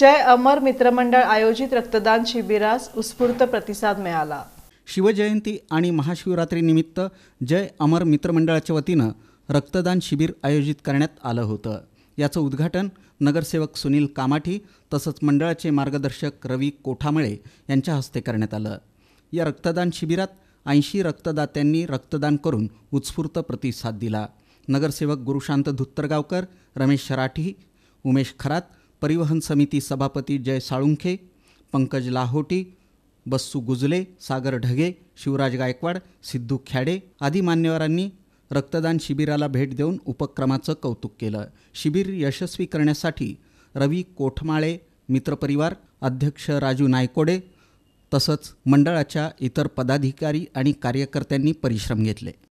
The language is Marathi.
जय अमर मित्रमंडळ आयोजित रक्तदान शिबिरास उत्स्फूर्त प्रतिसाद मिळाला शिवजयंती आणि महाशिवरात्रीनिमित्त जय अमर मित्रमंडळाच्या वतीनं रक्तदान शिबिर आयोजित करण्यात आलं होतं याचं उद्घाटन नगरसेवक सुनील कामाठी तसंच मंडळाचे मार्गदर्शक रवी कोठामळे यांच्या हस्ते करण्यात आलं या रक्तदान शिबिरात ऐंशी रक्तदात्यांनी रक्तदान करून उत्स्फूर्त प्रतिसाद दिला नगरसेवक गुरुशांत धुत्तरगावकर रमेश राठी उमेश खरात परिवहन समिती सभापती जय साळुंखे पंकज लाहोटी बस्सू गुजले सागर ढगे शिवराज गायकवाड सिद्धू ख्याडे आदी मान्यवरांनी रक्तदान शिबिराला भेट देऊन उपक्रमाचं कौतुक केलं शिबिर यशस्वी करण्यासाठी रवी कोठमाळे मित्रपरिवार अध्यक्ष राजू नायकोडे तसंच मंडळाच्या इतर पदाधिकारी आणि कार्यकर्त्यांनी परिश्रम घेतले